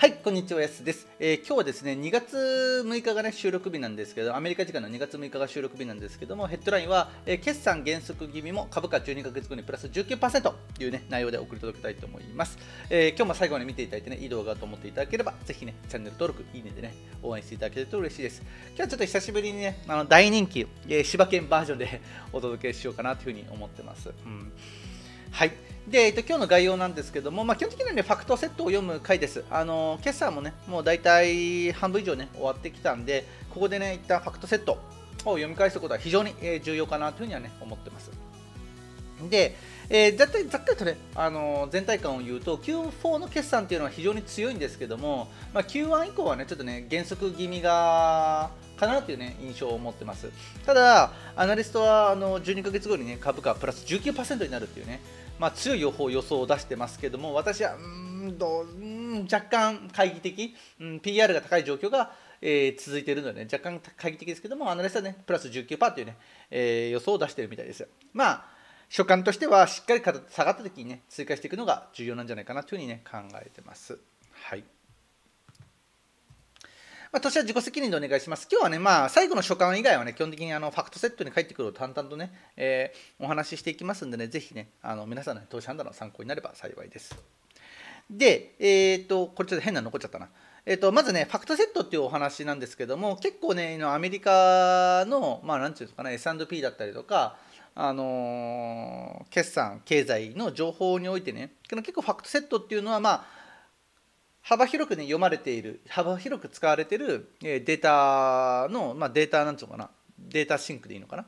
はい、こんにちは、やすです。えー、今日はですね、2月6日がね、収録日なんですけど、アメリカ時間の2月6日が収録日なんですけども、ヘッドラインは、えー、決算減速気味も株価12ヶ月後にプラス19%というね、内容で送り届けたいと思います。えー、今日も最後まで見ていただいてね、いい動画と思っていただければ、ぜひね、チャンネル登録、いいねでね、応援していただけると嬉しいです。今日はちょっと久しぶりにね、あの大人気、えー、柴犬バージョンで お届けしようかなというふうに思ってます。うん、はい。で、えっと、今日の概要なんですけども、まあ、基本的には、ね、ファクトセットを読む回です。あの今朝もね、もう大体半分以上ね、終わってきたんで、ここでね、一旦ファクトセットを読み返すことは非常に重要かなというふうにはね、思ってます。で、えー、ざっくりとね、あのー、全体感を言うと、Q4 の決算っていうのは非常に強いんですけども、まあ、Q1 以降はね、ちょっとね、減速気味がかなという、ね、印象を持ってます。ただ、アナリストはあの12ヶ月後に、ね、株価プラス19%になるっていうね、まあ、強い予報予想を出してますけども私はうんどうん若干懐疑的、うん、PR が高い状況が、えー、続いているので、ね、若干懐疑的ですけどもアナリストはねプラス19%というね、えー、予想を出しているみたいですまあ所感としてはしっかり下がった時にね追加していくのが重要なんじゃないかなというふうにね考えてますはいまあ、私は自己責任でお願いします。今日はね、まあ、最後の所感以外はね、基本的にあのファクトセットに返ってくると淡々とね、えー、お話ししていきますんでね、ぜひね、あの皆さんの、ね、投資判断の参考になれば幸いです。で、えっ、と、これちょっと変なの残っちゃったな。えーと、とまずね、ファクトセットっていうお話なんですけども、結構ね、アメリカの、まあ、なんていうのかな、S&P だったりとか、あのー、決算、経済の情報においてね、結構ファクトセットっていうのは、まあ、幅広くね読まれている幅広く使われているデータの、まあ、データなんていうのかなデータシンクでいいのかな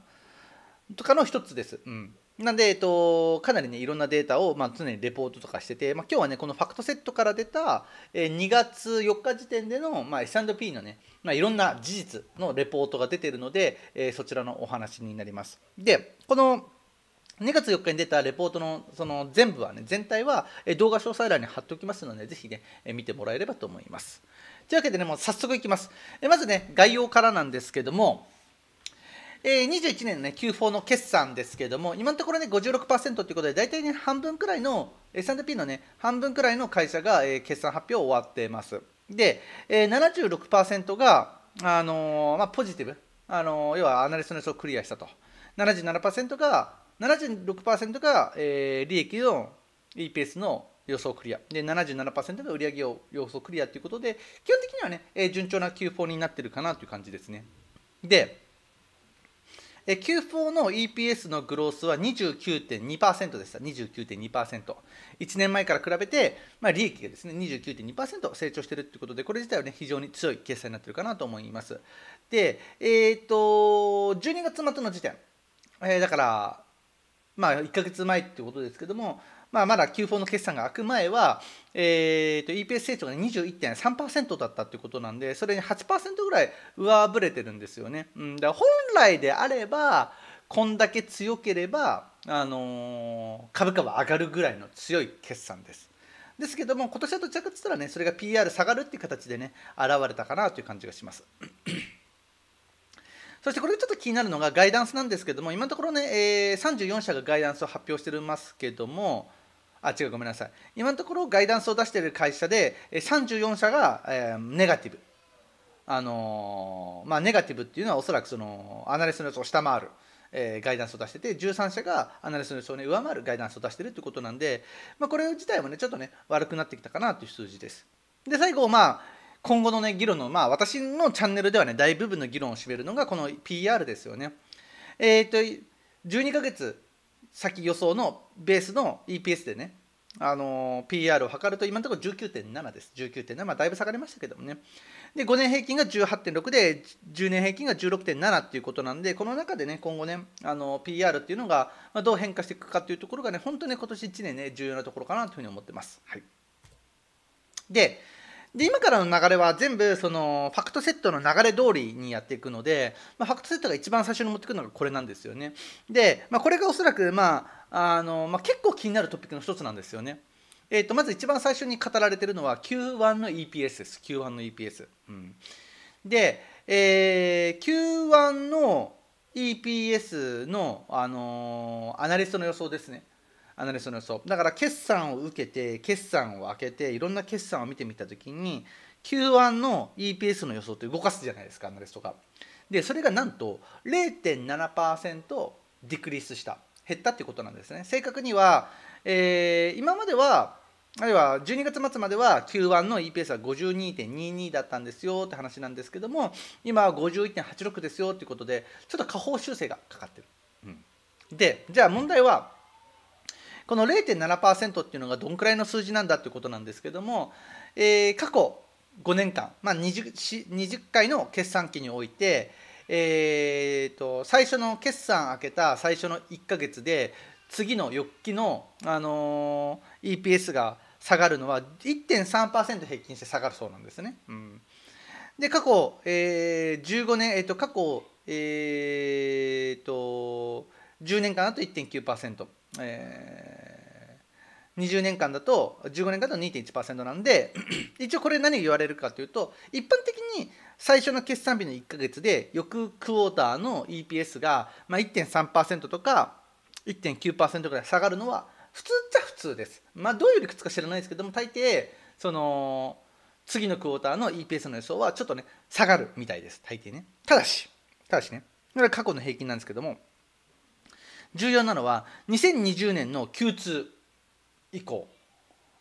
とかの一つです。うんなんで、えっと、かなりね、いろんなデータを、まあ、常にレポートとかしてて、まあ、今日はね、このファクトセットから出た、え2月4日時点での、まあ、S&P のね、まあ、いろんな事実のレポートが出てるので、えー、そちらのお話になります。で、この2月4日に出たレポートのその全部はね、全体は動画詳細欄に貼っておきますので、ぜひね、見てもらえればと思います。というわけでね、もう早速いきます。えまずね、概要からなんですけども、えー、21年の、ね、Q4 の決算ですけども、今のところね、56%ということで、大体ね、半分くらいの、S&P のね、半分くらいの会社が、えー、決算発表を終わっています。で、えー、76%が、あのー、まあ、ポジティブ、あのー、要はアナリストの予想をクリアしたと。77%が76%が、えー、利益の EPS の予想クリアで77%が売上を予想クリアということで基本的にはね、えー、順調な Q4 になってるかなという感じですねで、えー、Q4 の EPS のグロースは29.2%でした29.2% 1年前から比べて、まあ、利益がですね29.2%成長してるということでこれ自体はね非常に強い決算になってるかなと思いますでえっ、ー、と12月末の時点、えー、だからまあ、1ヶ月前ってことですけども、まあ、まだ Q4 の決算が開く前は、えー、と EPS 成長が21.3%だったということなんでそれに8%ぐらい上振れてるんですよね。うん、だ本来であればこんだけ強ければ、あのー、株価は上がるぐらいの強い決算です。ですけども今年はどちらかといったらねそれが PR 下がるっていう形でね現れたかなという感じがします。そしてこれちょっと気になるのがガイダンスなんですけども今のところね、えー、34社がガイダンスを発表してるますけどもあ違うごめんなさい今のところガイダンスを出している会社で34社が、えー、ネガティブあのー、まあネガティブっていうのはおそらくそのアナリストの予想を下回る。えー、ガイダンスを出してて13社がアナリストの予想を、ね、上回るガイダンスを出してるってことなんで、まあ、これ自体もねちょっとね悪くなってきたかなという数字です。で最後まあ、今後のね議論のまあ私のチャンネルではね大部分の議論を占めるのがこの PR ですよね。えっ、ー、と12ヶ月先予想のベースの EPS でねあの PR を測ると今のところ19.7です。19.7、まあ、だいぶ下がりましたけどもね。で、5年平均が18.6で、10年平均が16.7っていうことなんで、この中でね、今後ね、あの PR っていうのがどう変化していくかっていうところがね、本当に今年1年ね、重要なところかなというふうに思ってます。はい、で、で今からの流れは全部そのファクトセットの流れ通りにやっていくので、まあ、ファクトセットが一番最初に持ってくるのがこれなんですよね。で、まあ、これがおそらく、まああのまあ、結構気になるトピックの一つなんですよね。えーと、まず一番最初に語られてるのは Q1 の EPS です。Q1 の EPS。うん、で、えー、Q1 の EPS の、あのー、アナリストの予想ですね。アナリストの予想だから決算を受けて決算を開けていろんな決算を見てみた時に Q1 の EPS の予想って動かすじゃないですかアナリストが。でそれがなんと0.7%ディクリスした減ったっていうことなんですね。正確には、えー、今まではあるいは12月末までは Q1 の EPS は52.22だったんですよって話なんですけども今は51.86ですよっていうことでちょっと下方修正がかかってる。うん、でじゃあ問題は、この0.7%っていうのがどんくらいの数字なんだっていうことなんですけども、えー、過去5年間、まあ20、20, 回の決算期において、えーと、最初の決算開けた最初の1か月で次の翌期の、あのー、EPS が下がるのは1.3%平均して下がるそうなんですね。うん、で過去、えー、15年、えーと、過去、えーと、と10年間だと1.9%。えー20年間だと15年間だと2.1%なんで 一応これ何言われるかというと一般的に最初の決算日の1か月で翌クォーターの EPS が、まあ、1.3%とか1.9%ぐらい下がるのは普通っちゃ普通です。まあ、どういう理屈か知らないですけども大抵その次のクォーターの EPS の予想はちょっとね下がるみたいです大抵ね。ただしただしねこれは過去の平均なんですけども重要なのは2020年の急通以降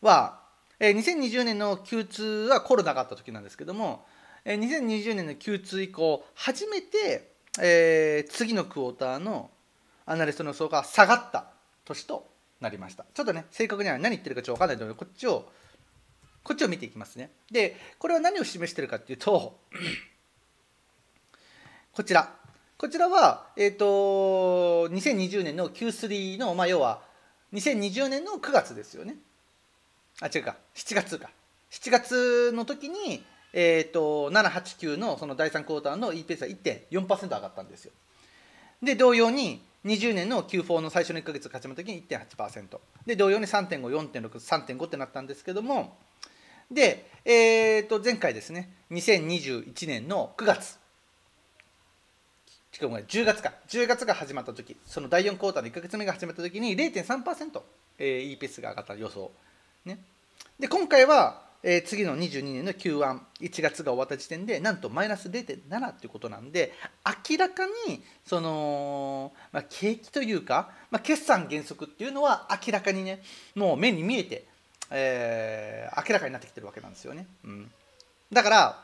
は、えー、2020年の Q2 はコロナがあった時なんですけども、えー、2020年の Q2 以降初めて、えー、次のクォーターのアナリストの予想が下がった年となりましたちょっとね正確には何言ってるかちょっと分かんないのでこっちをこっちを見ていきますねでこれは何を示してるかっていうと こちらこちらは、えーと、2020年の Q3 の、まあ、要は2020年の9月ですよねあ違うか7月か7月の時に、えーと、789のその第3クォーターの E ペースは1.4%上がったんですよで同様に20年の Q4 の最初の1か月勝ちの時に1.8%で同様に3.54.63.5ってなったんですけどもで、えー、と前回ですね2021年の9月しかも10月か10月が始まった時その第4クォーターの1か月目が始まった時に0.3%、えー、EPS が上がった予想、ね、で今回は、えー、次の22年の Q11 月が終わった時点でなんとマイナス0.7ということなんで明らかにその、まあ、景気というか、まあ、決算減速っていうのは明らかにねもう目に見えて、えー、明らかになってきてるわけなんですよね、うん、だから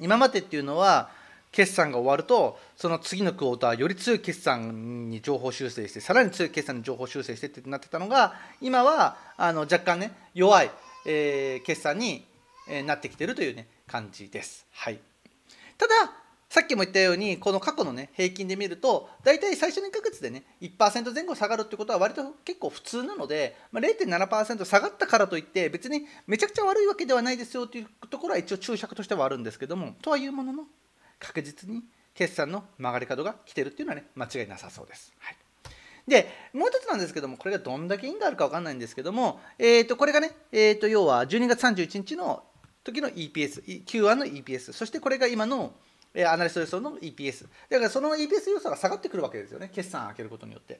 今までっていうのは決算が終わるとその次のクォーターより強い決算に情報修正してさらに強い決算に情報修正してってなってたのが今はあの若干ね弱い、えー、決算になってきてるというね感じです。はい、たださっきも言ったようにこの過去のね平均で見ると大体最初の1ヶ月でね1%前後下がるってことは割と結構普通なので、まあ、0.7%下がったからといって別にめちゃくちゃ悪いわけではないですよというところは一応注釈としてはあるんですけどもとはいうものの確実に決算の曲がり角が来てるっていうのはね間違いなさそうです。はいでもう一つなんですけどもこれがどんだけんだあるか分かんないんですけども、えー、とこれがね、えー、と要は12月31日の時の EPS、Q1 の EPS、そしてこれが今のアナリスト予想の EPS、だからその EPS 予想が下がってくるわけですよね、決算開けることによって。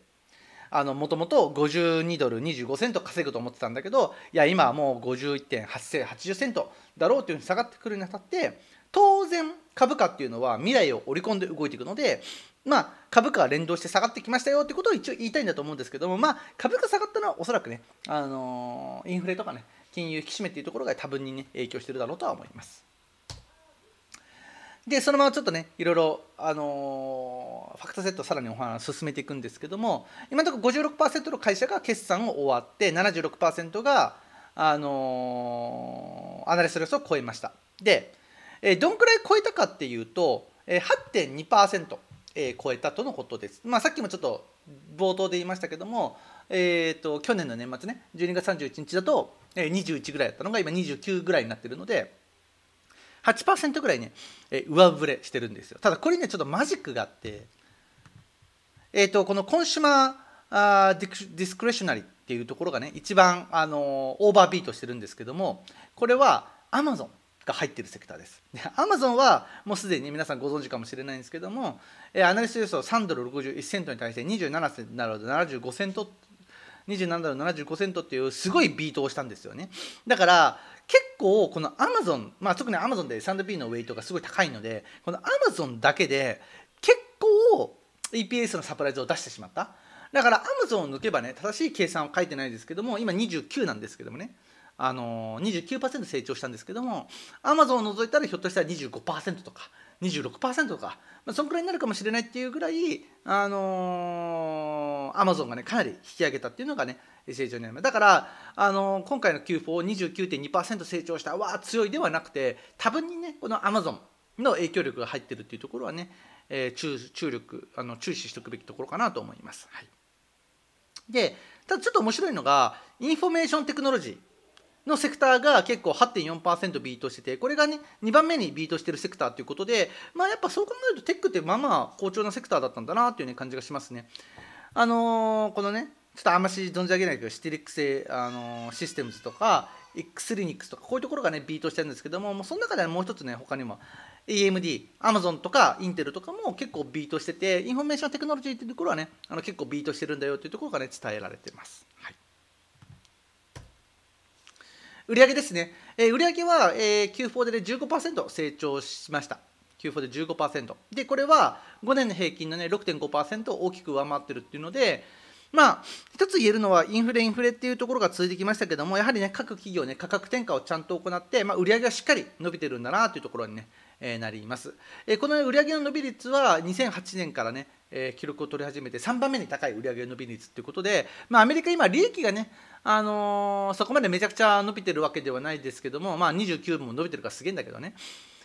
もともと52ドル25セント稼ぐと思ってたんだけど、いや、今はもう51.80セントだろうというふうに下がってくるにあたって、当然株価っていうのは未来を織り込んで動いていくので、まあ、株価は連動して下がってきましたよってことを一応言いたいんだと思うんですけども、まあ、株価下がったのはおそらくね、あのー、インフレとかね金融引き締めっていうところが多分にね影響してるだろうとは思います。でそのままちょっとねいろいろ、あのー、ファクターセットをさらにお話進めていくんですけども今のところ56%の会社が決算を終わって76%が、あのー、アナリストレスを超えました。でえどんくらい超えたかっていうと、え8.2%、え超えたとのことです。まあ、さっきもちょっと冒頭で言いましたけども、えーと、去年の年末ね12月31日だと21ぐらいだったのが今29ぐらいになってるので8%ぐらいね上振れしてるんですよただこれねちょっとマジックがあって、えーと、このコンシュマーディスクレショナリーっていうところがね一番あのー、オーバービートしてるんですけどもこれはアマゾンが入ってるセクターです。アマゾンはもうすでに皆さんご存知かもしれないんですけども、えー、アナリスト予想3ドル61セントに対して27セントなるほど75セント27ドル75セントっていうすごいビートをしたんですよね。だから結構このアマゾン、まあ、特にアマゾンで S&P のウェイトがすごい高いのでこのアマゾンだけで結構 EPS のサプライズを出してしまっただからアマゾンを抜けばね正しい計算は書いてないですけども今29なんですけどもねあの29%成長したんですけどもアマゾンを除いたらひょっとしたら25%とか26%とか、まあ、そんくらいになるかもしれないっていうぐらいあのアマゾンがねかなり引き上げたっていうのがね成長になりますだから、あの今回の Q429.2% 成長したわあ強いではなくて多分にねこのアマゾンの影響力が入ってるっていうところはね、えー、注注力あの注視しておくべきところかなと思います。はい、でただちょっと面白いのがインフォメーションテクノロジーのセクターが結構8.4%ビートしててこれがね2番目にビートしてるセクターということでまあやっぱそう考えるとテックってまあまあ好調なセクターだったんだなという、ね、感じがしますね。あのー、このねちょっとあんまし存じ上げないけどシティリックス、あのー、システムズとか X リニックスとかこういうところがねビートしてるんですけどももうその中でもう一つね他にも AMD、Amazon とかインテルとかも結構ビートしててインフォメーションテクノロジーっていうところはねあの結構ビートしてるんだよっていうところがね伝えられてます。はい売上ですね、えー、売上は、えー、Q4 で、ね、15%成長しました Q4 で15%でこれは5年の平均のね6.5%を大きく上回ってるっていうのでまあ一つ言えるのはインフレインフレっていうところが続いてきましたけどもやはりね各企業ね価格転嫁をちゃんと行って、まあ、売上がしっかり伸びてるんだなというところにね、えなります、えこの売上の伸び率は2008年からね、え記録を取り始めて3番目に高い売上伸び率ということで、まあ、アメリカ今利益がね、あのー、そこまでめちゃくちゃ伸びてるわけではないですけども、まあ、29も伸びてるからすげえんだけどね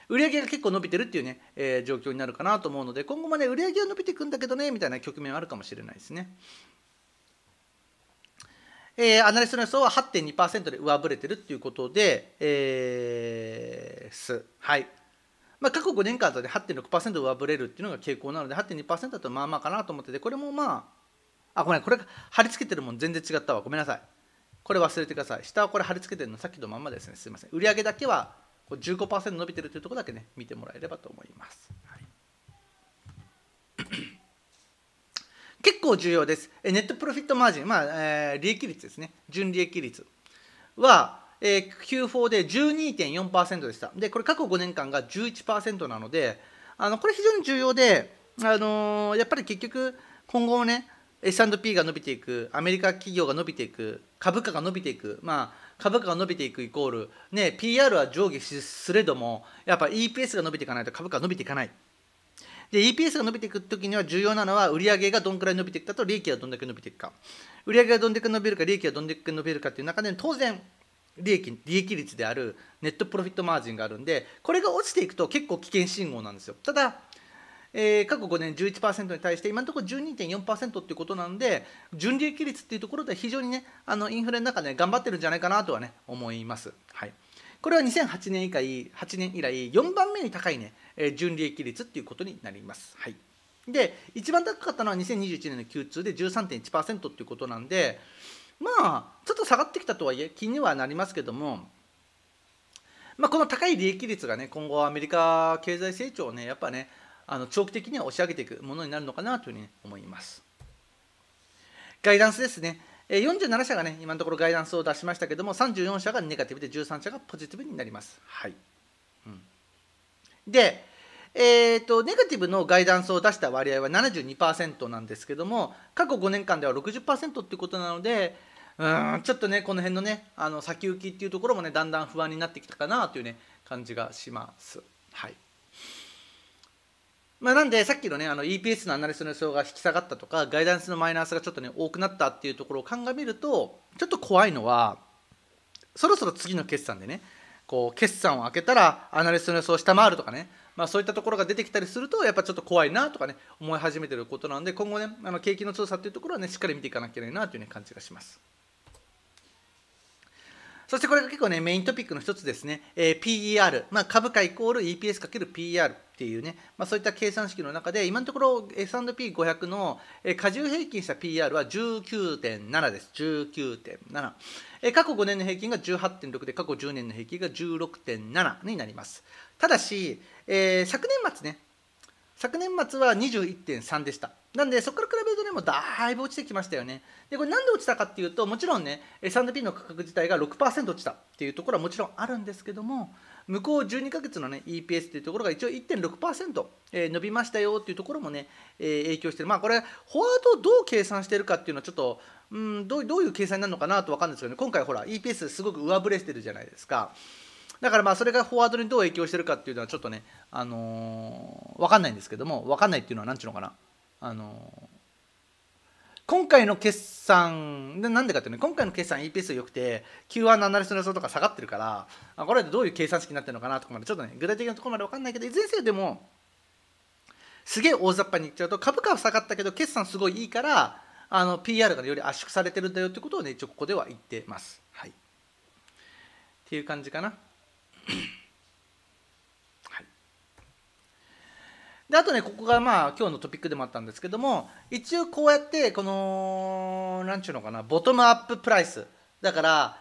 売上が結構伸びてるっていうね、えー、状況になるかなと思うので今後もね売上は伸びていくんだけどねみたいな局面はあるかもしれないですね。えー、アナリストの予想は8.2%で上振れてるっていうことで、えー、す。はい。まあ、過去5年間で8.6%上振れるっていうのが傾向なので8.2%だとまあまあかなと思っててこれもまああごめんこれ貼り付けてるもん全然違ったわごめんなさいこれ忘れてください下はこれ貼り付けてるのさっきのまんまですねすいません売上だけは15%伸びてるというところだけね見てもらえればと思います、はい 結構重要です。ネットプロフィットマージン、まあえー、利益率ですね、純利益率は、え Q4 で12.4%でした。で、これ過去5年間が11%なので、あのこれ非常に重要で、あのー、やっぱり結局、今後ね、S&P が伸びていく、アメリカ企業が伸びていく、株価が伸びていく、まあ、株価が伸びていくイコール、ね、PR は上下すれども、やっぱ EPS が伸びていかないと株価が伸びていかない。で、EPS が伸びていくときには重要なのは、売上がどんくらい伸びていくかと、利益がどんだけ伸びていくか。売上がどんだけ伸びるか、利益がどんだけ伸びるかっていう中で、当然、利益利益率であるネットプロフィットマージンがあるんでこれが落ちていくと結構危険信号なんですよただ、えー、過去5年11%に対して今のところ12.4%ということなんで純利益率っていうところで非常にねあのインフレの中で、頑張ってるんじゃないかなとはね思います、はい、これは2008年以来8年以来4番目に高いね、えー、純利益率っていうことになります、はい、で一番高かったのは2021年の Q2 で13.1%っていうことなんで、うまあちょっと下がってきたとはいえ気にはなりますけども、まあ、この高い利益率がね今後アメリカ経済成長をねやっぱねあの長期的には押し上げていくものになるのかなというふうに思います。ガイダンスですね。47社がね、今のところガイダンスを出しましたけども、34社がネガティブで13社がポジティブになります。はい。うん、で、えーと、ネガティブのガイダンスを出した割合は72%なんですけども、過去5年間では60%っていうことなので、うんちょっとねこの辺のねあの先行きっていうところもねだんだん不安になってきたかなというね感じがします。はいまあ、なんでさっきのねあの EPS のアナリストの予想が引き下がったとかガイダンスのマイナスがちょっとね多くなったっていうところを鑑みるとちょっと怖いのはそろそろ次の決算でねこう決算を開けたらアナリストの予想を下回るとかね、まあ、そういったところが出てきたりするとやっぱちょっと怖いなとかね思い始めてることなんで今後ねあの景気の調査っていうところはねしっかり見ていかなきゃいけないなという、ね、感じがします。そしてこれが結構ね、メイントピックの一つですね。えー、PER、まあ、株価イコール EPS×PER っていうね、まあ、そういった計算式の中で、今のところ S&P500 の、え加重平均した PER は19.7です。19.7。え過去5年の平均が18.6で、過去10年の平均が16.7になります。ただし、えー、昨年末ね、昨年末は21.3でしたなんでそこから比べるとねもうだいぶ落ちてきましたよねでこれなんで落ちたかっていうともちろんね S&P の価格自体が6%落ちたっていうところはもちろんあるんですけども向こう12ヶ月のね EPS っていうところが一応1.6%、えー、伸びましたよっていうところもね、えー、影響してるまあこれフォワードをどう計算してるかっていうのはちょっとうんどういう計算になるのかなと分かるんですけどね今回ほら EPS すごく上振れしてるじゃないですかだからまあそれがフォワードにどう影響してるかっていうのはちょっとね、あのー、分かんないんですけども分かんないっていうのは何ていうのかな、あのー、今回の決算でなんでかっていうね今回の決算 EPS 良くて Q1 のアナリストの予想とか下がってるからこれでどういう計算式になってるのかなとかまでちょっとね具体的なところまで分かんないけどいずれにせよでもすげえ大雑把にいっちゃうと株価は下がったけど決算すごいいいからあの PR がより圧縮されてるんだよってことをね一応ここでは言ってます。はい、っていう感じかな。はい、であとねここがまあ今日のトピックでもあったんですけども一応こうやってこの何ちゅうのかなボトムアッププライスだから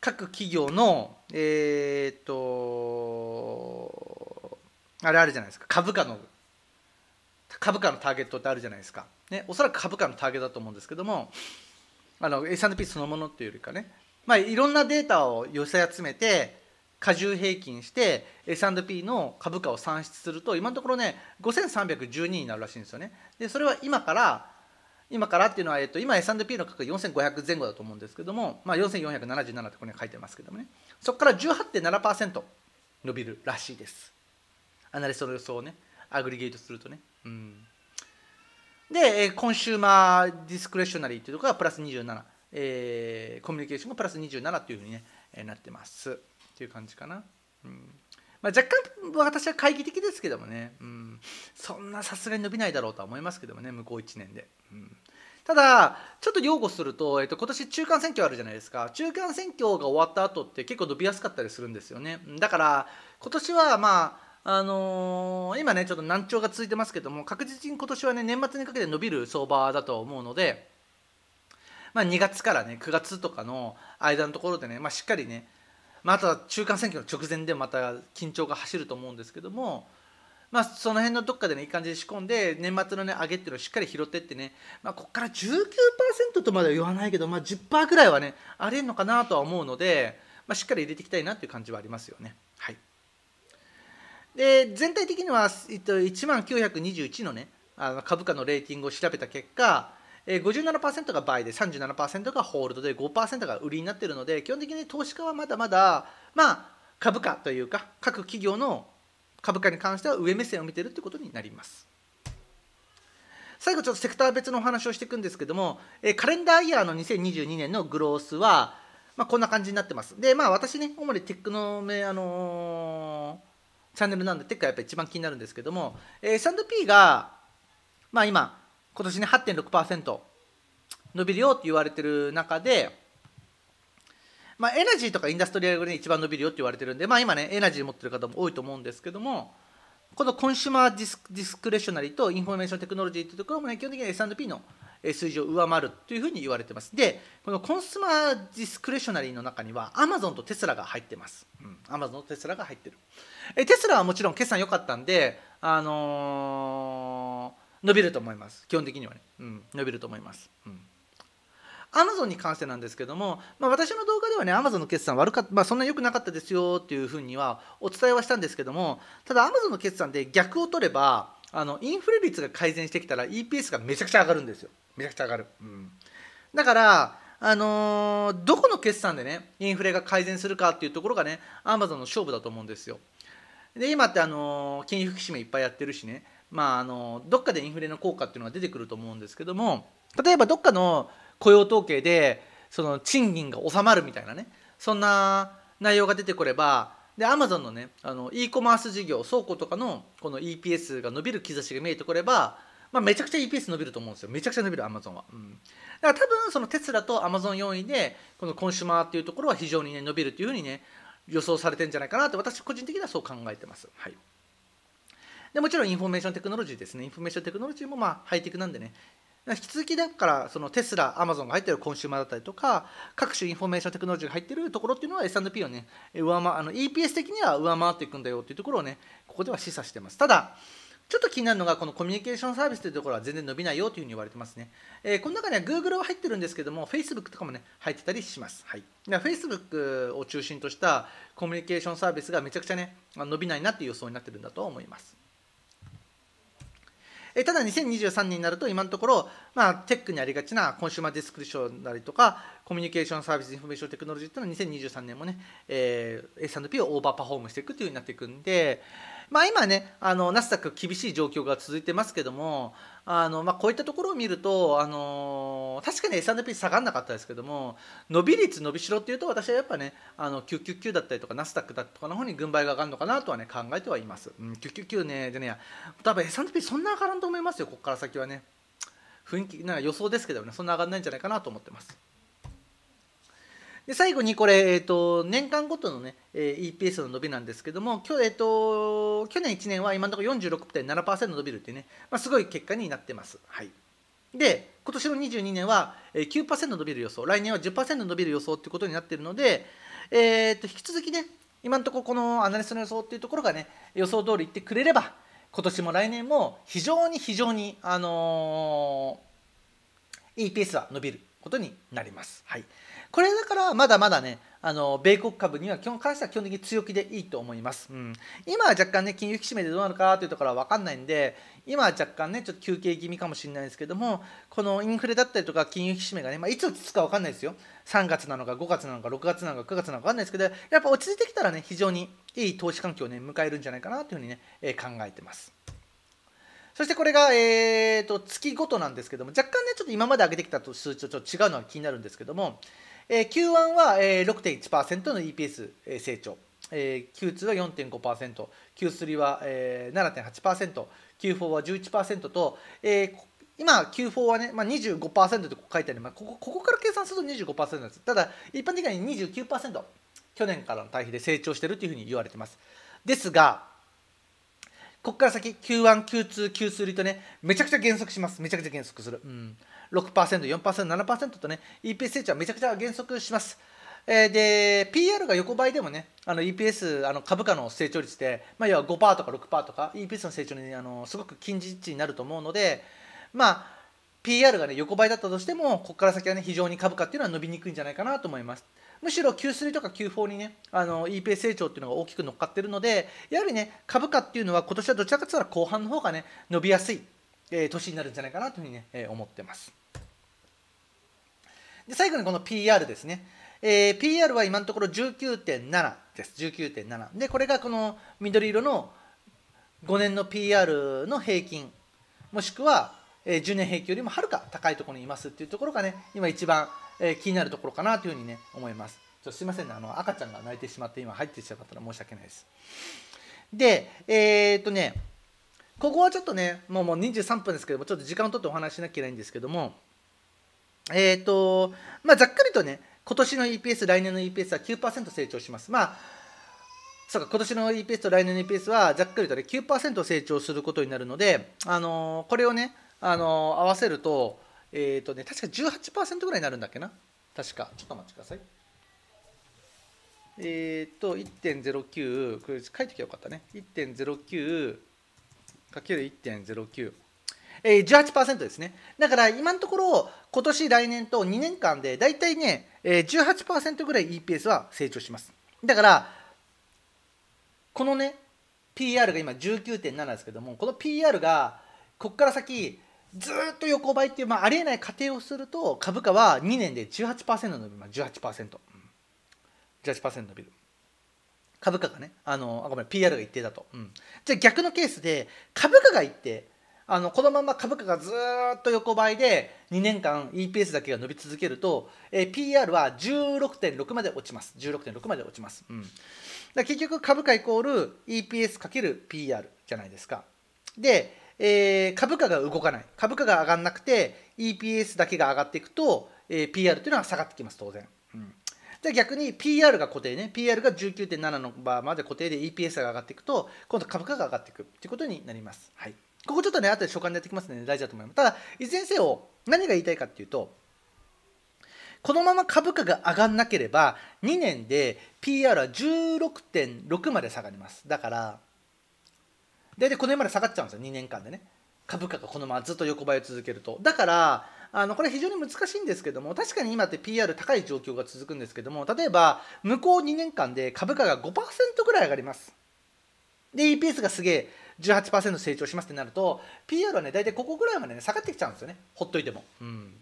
各企業のえー、っとあれあるじゃないですか株価の株価のターゲットってあるじゃないですか、ね、おそらく株価のターゲットだと思うんですけどもあの S&P そのものっていうよりかね、まあ、いろんなデータを寄せ集めて加重平均して S&P の株価を算出すると今のところね5312になるらしいんですよね。でそれは今から今からっていうのは、えっと、今 S&P の価格4500前後だと思うんですけども、まあ、4477ってここに書いてますけどもねそこから18.7%伸びるらしいですアナリストの予想をねアグリゲートするとねうんでコンシューマーディスクレッショナリーというところがプラス27、えー、コミュニケーションがプラス27というふうに、ね、なってます。っていう感じかな。うんまあ、若干私は懐疑的ですけどもね、うん、そんなさすがに伸びないだろうとは思いますけどもね向こう1年で、うん、ただちょっと擁護すると、えっと、今年中間選挙あるじゃないですか中間選挙が終わった後って結構伸びやすかったりするんですよねだから今年はまああのー、今ねちょっと難聴が続いてますけども確実に今年はね年末にかけて伸びる相場だと思うので、まあ、2月からね9月とかの間のところでね、まあ、しっかりねまあ、あとは中間選挙の直前でまた緊張が走ると思うんですけども、まあ、その辺のどっかでねいい感じで仕込んで年末のね上げっていうのをしっかり拾ってってね、まあ、ここから19%とまでは言わないけど、まあ10、1ぐらいはねありえるのかなとは思うので、まあ、しっかり入れていきたいなという感じはありますよね。はい、で全体的には、えっと、1万921のねあの株価のレーティングを調べた結果えー、57%がバイで37%がホールドで5%が売りになっているので基本的に投資家はまだまだ、まあ、株価というか各企業の株価に関しては上目線を見ているということになります。最後ちょっとセクター別のお話をしていくんですけども、えカレンダーイヤーの2022年のグロースは、まあ、こんな感じになってます。で、まあ私ね、主にテックのめ、あのー、チャンネルなんで、テックがやっぱり一番気になるんですけども、えー、S&P が、まあ今、今年ね8.6%伸びるよって言われてる中で、まあ、エナジーとかインダストリアルが、ね、一番伸びるよって言われてるんで、まあ、今ねエナジー持ってる方も多いと思うんですけどもこのコンシュマーディスディスクレショナリーとインフォメーションテクノロジーというところも、ね、基本的に S&P の数字を上回るというふうに言われてますでこのコンスマーディスクレショナリーの中にはアマゾンとテスラが入ってます、うん、アマゾンとテスラが入ってるえテスラはもちろん決算良かったんであのー伸びると思います基本的にはね、うん、伸びると思います、うんアマゾンに関してなんですけども、まあ、私の動画ではね、アマゾンの決算悪かった、まあ、そんな良くなかったですよっていうふうにはお伝えはしたんですけども、ただアマゾンの決算で逆を取れば、あのインフレ率が改善してきたら EPS がめちゃくちゃ上がるんですよ。めちゃくちゃ上がる。うん、だから、あのー、どこの決算でね、インフレが改善するかっていうところがね、アマゾンの勝負だと思うんですよ。で、今って、あのー、金融引き締めいっぱいやってるしね、まあ、あのどっかでインフレの効果っていうのが出てくると思うんですけども例えばどっかの雇用統計でその賃金が収まるみたいなねそんな内容が出てくればで Amazon のねあの e コマース事業倉庫とかのこの EPS が伸びる兆しが見えてくれば、まあ、めちゃくちゃ EPS 伸びると思うんですよめちゃくちゃ伸びる Amazon は、うん、だから多分そのテスラと Amazon4 位でこのコンシュマーっていうところは非常にね伸びるっていうふうにね予想されてんじゃないかなって私個人的にはそう考えてますはいでもちろんインフォメーションテクノロジーですねインフォメーションテクノロジーもまあハイテクなんでね引き続きだからそのテスラアマゾンが入ってるコンシューマーだったりとか各種インフォメーションテクノロジーが入ってるところっていうのは S&P をね上回あの EPS 的には上回っていくんだよっていうところをねここでは示唆してますただちょっと気になるのが、このコミュニケーションサービスというところは全然伸びないよというふうに言われてますね。えー、この中には Google は入ってるんですけども、Facebook とかもね、入ってたりします。はい。Facebook を中心としたコミュニケーションサービスがめちゃくちゃね、伸びないなっていう予想になってるんだと思います。えただ2023年になると今のところ、まあ、テックにありがちなコンシューマーディスクリプションなりとかコミュニケーションサービスインフォメーションテクノロジーっていうのは2023年もね、えー、S&P をオーバーパフォームしていくというようになっていくんで、まあ、今ねあのナスダック厳しい状況が続いてますけどもあの、まあ、こういったところを見ると、あの確かに S&P 下がらなかったですけども伸び率伸びしろっていうと私はやっぱねあの999だったりとかナスダックだとかの方に軍配が上がるのかなとはね考えてはいます、うん、999ねでね多分 S&P そんな上がらんと思いますよここから先はね雰囲気なんか予想ですけどねそんな上がらないんじゃないかなと思ってますで最後にこれ、えーと、年間ごとのね、えー、EPS の伸びなんですけどもきょ、えーと、去年1年は今のところ46.7%伸びるっていうね、まあ、すごい結果になってます。はい、で今年の22年は9%伸びる予想来年は10%伸びる予想ということになっているので、えーと、と引き続きね今のところこのアナリストの予想っていうところがね予想通りいってくれれば今年も来年も非常に非常に、あのー、EPS は伸びることになります。はいこれだからまだまだねあの米国株には基本関しては基本的に強気でいいと思います、うん、今は若干ね金融引き締めでどうなるかというところは分かんないんで今は若干ねちょっと休憩気味かもしれないですけどもこのインフレだったりとか金融引き締めがね、まあ、いつ落ち着くか分かんないですよ3月なのか5月なのか6月なのか9月なのか分かんないですけどやっぱ落ち着いてきたらね非常にいい投資環境をね迎えるんじゃないかなというふうにね、え考えてますそしてこれが、えーと、月ごとなんですけども若干ねちょっと今まで上げてきた数値とちょっと違うのは気になるんですけどもえー、Q1 は、えー、6.1%の EPS、え成長、えー、Q2 は4.5%、Q3 は、えー、7.8%、Q4 は11%と、えー、今、Q4 はね、まあ、25%って書いてある、ます。ここここから計算すると25%なんです。ただ、一般的には29%、去年からの対比で成長しているというふうに言われています。ですが、ここから先、Q1、Q2、Q3 とね、めちゃくちゃ減速します。めちゃくちゃ減速する。うん6%、4%、7%とね、EPS 成長はめちゃくちゃ減速します。えー、で、PR が横ばいでもね、あの EPS、あの株価の成長率で、まあ、要は5%とか6%とか、EPS の成長に、あのすごく近似値になると思うので、まあ、PR がね、横ばいだったとしても、ここから先はね、非常に株価っていうのは伸びにくいんじゃないかなと思います。むしろ Q3 とか Q4 にね、あの EPS 成長っていうのが大きく乗っかっているので、やはりね、株価っていうのは今年はどちらかというと後半の方がね、伸びやすい、え年になるんじゃないかなというふうにね、え思ってます。で最後にこの PR ですね、えー、PR は今のところ19.7です19.7でこれがこの緑色の5年の PR の平均もしくは10年平均よりもはるか高いところにいますっていうところがね今一番気になるところかなというふうにね思いますちょすいませんねあの赤ちゃんが泣いてしまって今入ってしまったら申し訳ないですでえー、っとねここはちょっとねもうもう23分ですけどもちょっと時間を取ってお話しなきゃいけないんですけどもえっ、ー、と、まあ、ざっくりとね、今年の EPS、来年の EPS は9%成長します。まあ、そうか、今年の EPS と来年の EPS はざっくりとね、9%成長することになるので、あのー、これをね、あのー、合わせると、えっ、とね、確か18%ぐらいになるんだっけな。確か。ちょっと待ってください。えっ、ー、と、1.09、これ書いてきゃよかったね。1.09×1.09。えー、18%ですね。だから今のところ、今年、来年と2年間で、大体ね、えー、18%ぐらい EPS は成長します。だから、このね、PR が今19.7ですけども、この PR が、ここから先、ずっと横ばいっていう、まあ、ありえない仮定をすると、株価は2年で18%伸びます。18%。18%伸びる。株価がね、あの、あごめん、PR が一定だと。うん、じゃあ逆のケースで、株価が一定、あのこのまま株価がずっと横ばいで2年間 EPS だけが伸び続けると、えー、PR は16.6まで落ちます16.6まで落ちます、うん、だ結局株価イコール EPS かける PR じゃないですかで、えー、株価が動かない株価が上がらなくて EPS だけが上がっていくと、えー、PR というのは下がってきます当然、うん、で逆に PR が固定ね PR が19.7の場まで固定で EPS が上がっていくと今度株価が上がっていくということになりますはいここちょっとね、後で所感でやってきますので、大事だと思います。ただ、いずれにせよ、何が言いたいかっていうと、このまま株価が上がんなければ、2年で PR は16.6まで下がります。だから、大体この辺まで下がっちゃうんですよ、2年間でね。株価がこのままずっと横ばいを続けると。だから、あのこれ非常に難しいんですけども確かに今って PR 高い状況が続くんですけども例えば向こう2年間で株価が5%ぐらい上がりますで EPS がすげえ18%成長しますってなると PR はね大体ここぐらいまで、ね、下がってきちゃうんですよねほっといても、うん、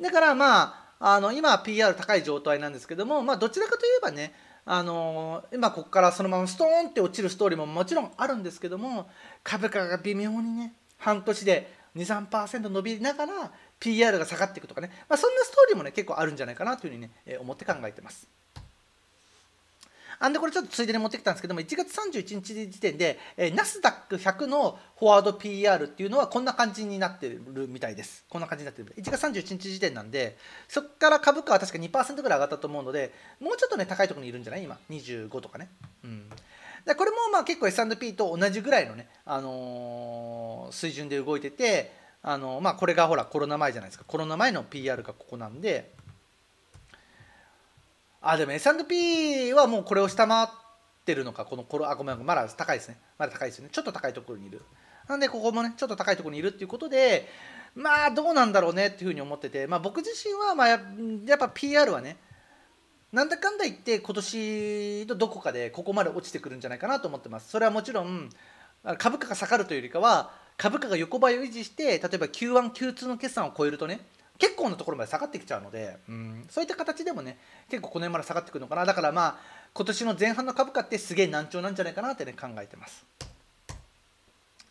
だからまああの今 PR 高い状態なんですけども、まあ、どちらかといえばねあの今ここからそのままストーンって落ちるストーリーももちろんあるんですけども株価が微妙にね半年で23%伸びながら PR が下がっていくとかね、まあ、そんなストーリーもね結構あるんじゃないかなというふうにね思って考えてます。あんでこれちょっとついでに持ってきたんですけども1月31日時点で、えナスダック100のフォワード PR っていうのはこんな感じになってるみたいですこんな感じになってる1月31日時点なんでそこから株価は確か2%ぐらい上がったと思うのでもうちょっとね高いところにいるんじゃない今25とかねうんでこれもまあ結構 S&P と同じぐらいのね、あのー、水準で動いててあのー、まあ、これがほらコロナ前じゃないですかコロナ前の PR がここなんであでも S&P はもうこれを下回ってるのかこのこれあごめんまだ高いですねまだ高いですよねちょっと高いところにいるなんでここもねちょっと高いところにいるっていうことでまあどうなんだろうねっていうふうに思ってて、まあ、僕自身はまあやっぱ PR はねなんだかんだ言って今年のどこかでここまで落ちてくるんじゃないかなと思ってますそれはもちろん株価が下がるというよりかは株価が横ばいを維持して例えば Q1、Q2 の決算を超えるとね結構なところまで下がってきちゃうので、うん、そういった形でもね結構この辺まで下がってくるのかなだからまあ今年の前半の株価ってすげえ難聴なんじゃないかなってね考えてます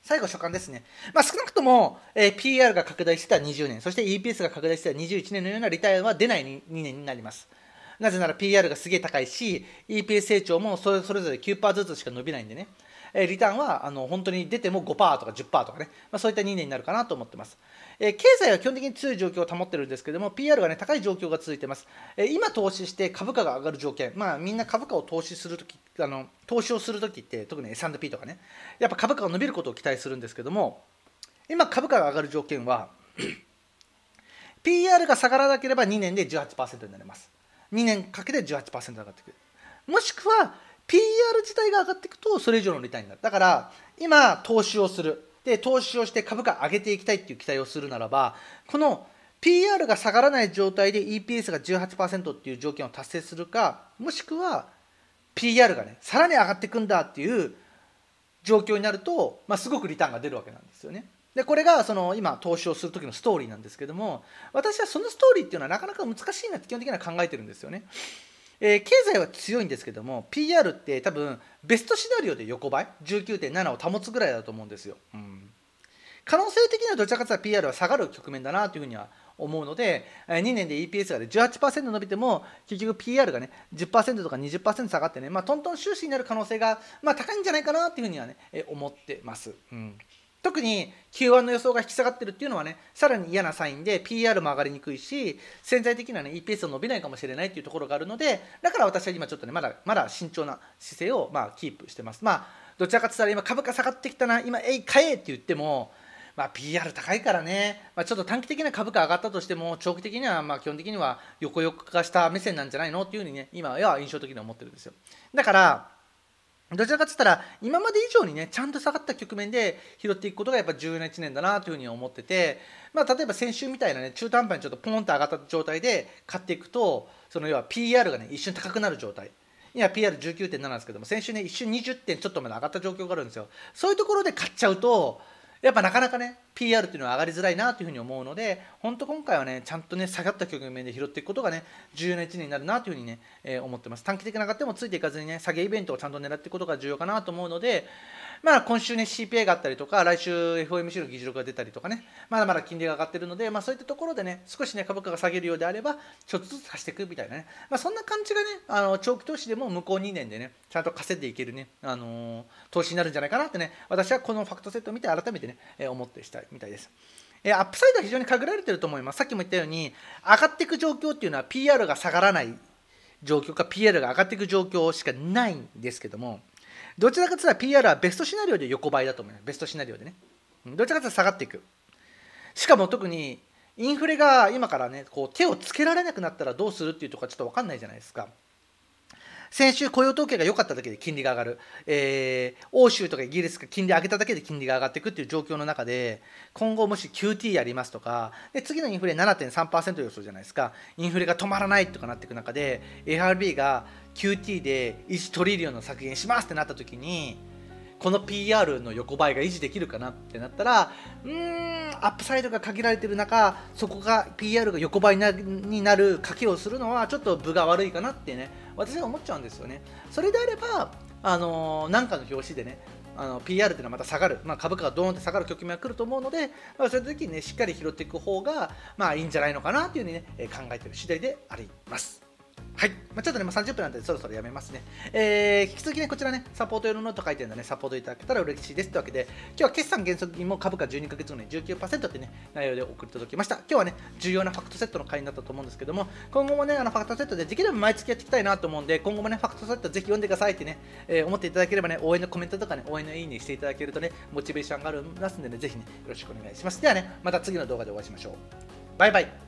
最後所感ですね、まあ、少なくとも、えー、PR が拡大してた20年そして EPS が拡大してた21年のようなリタイアは出ない 2, 2年になりますなぜなら PR がすげえ高いし EPS 成長もそれそれぞれ9%ずつしか伸びないんでねえリターンはあの本当に出ても5%とか10%とかね、まあ、そういった2年になるかなと思ってます。え経済は基本的に強い状況を保ってるんですけども PR が、ね、高い状況が続いてます、え今投資して株価が上がる条件、まあ、みんな株価を投資するときあの投資をするときって特に S&P とかねやっぱ株価が伸びることを期待するんですけども今株価が上がる条件は PR が下がらなければ2年で18%になります2年かけて18%上がってくるもしくは PR 自体が上がっていくとそれ以上のリターンになるだから今投資をするで投資をして株価上げていきたいっていう期待をするならばこの PR が下がらない状態で EPS が18%っていう条件を達成するかもしくは PR がねさらに上がっていくんだっていう状況になると、まあ、すごくリターンが出るわけなんですよね。でこれがその今投資をする時のストーリーなんですけども私はそのストーリーっていうのはなかなか難しいなって基本的には考えてるんですよね。えー、経済は強いんですけども PR って多分ベストシナリオで横ばい19.7を保つぐらいだと思うんですよ、うん、可能性的にはどちらかというと PR は下がる局面だなというふうには思うので2年で EPS が、18%伸びても結局 PR がね10%とか20%下がってね、まあ、トントン収支になる可能性が、まあ、高いんじゃないかなというふうにはね思ってます、うん特に Q1 の予想が引き下がってるっていうのはね、さらに嫌なサインで PR も上がりにくいし、潜在的なね、EPS を伸びないかもしれないっていうところがあるので、だから私は今ちょっとね、まだ、まだ慎重な姿勢を、まあ、キープしてます。まあ、どちらかとしたら今株価下がってきたな、今、えい、買えって言っても、まあ、PR 高いからね、まあ、ちょっと短期的な株価上がったとしても、長期的には、まあ、基本的には横横化した目線なんじゃないのっていうふうにね、今は印象的に思ってるんですよ。だから、どちらかっつったら今まで以上にねちゃんと下がった局面で拾っていくことがやっぱ重要な1年だなというふうに思ってて、まあ、例えば先週みたいなね中途半端にちょっとポンと上がった状態で買っていくとその要は PR がね一瞬高くなる状態今 PR19.7 なんですけども先週ね一瞬20点ちょっとまで上がった状況があるんですよそういうところで買っちゃうとやっぱなかなかね PR というのは上がりづらいなというふうに思うので本当今回はねちゃんとね下がった局面で拾っていくことがね重要な1年になるなというふうにね、えー、思ってます短期的な上がってもついていかずにね下げイベントをちゃんと狙っていくことが重要かなと思うのでまあ今週ね CPI があったりとか来週 FOMC の議事録が出たりとかねまだまだ金利が上がってるのでまあそういったところでね少しね株価が下げるようであればちょっとずつ足していくみたいなねまあそんな感じがねあの長期投資でも向こう2年でねちゃんと稼いでいけるねあのー、投資になるんじゃないかなってね私はこのファクトセットを見て改めてね、えー、思ってしたいいみたいです。えアップサイドは非常に限られてると思います。さっきも言ったように、上がっていく状況っていうのは PR が下がらない状況か PR が上がっていく状況しかないんですけども、どちらかというと PR はベストシナリオで横ばいだと思います。ベストシナリオでね。どちらかというと下がっていく。しかも特にインフレが今からね、こう手をつけられなくなったらどうするっていうとこはちょっと分かんないじゃないですか。先週雇用統計が良かっただけで金利が上がる、えー、欧州とかイギリスが金利上げただけで金利が上がっていくっていう状況の中で今後もし QT やりますとかで次のインフレ7.3%予想じゃないですかインフレが止まらないとかなっていく中で FRB が QT で1トリリオンの削減しますってなった時にこの PR の横ばいが維持できるかなってなったらうーんアップサイドが限られてる中そこが PR が横ばいになる賭けをするのはちょっと分が悪いかなってね私は思っちゃうんですよねそれであればあのなんかの表紙でねあの PR っていうのはまた下がる、まあ、株価がドーンって下がる局面が来ると思うので、まあ、そういう時にねしっかり拾っていく方がまあいいんじゃないのかなというふうにね考えてる次第であります。はい。まあ、ちょっとね、30分なんでそろそろやめますね。えー、引き続きね、こちらね、サポート用のノート書いてるんでね、サポートいただけたら嬉しいですってわけで、今日は決算減速金も株価12ヶ月後に19%ってね、内容で送り届けました。今日はね、重要なファクトセットの会になったと思うんですけども、今後もね、あのファクトセットでできれば毎月やっていきたいなと思うんで、今後もね、ファクトセットぜひ読んでくださいってね、えー、思っていただければね、応援のコメントとかね、応援のいいねしていただけるとね、モチベーション上がりますんでね、ぜひね、よろしくお願いします。ではね、また次の動画でお会いしましょう。バイバイ。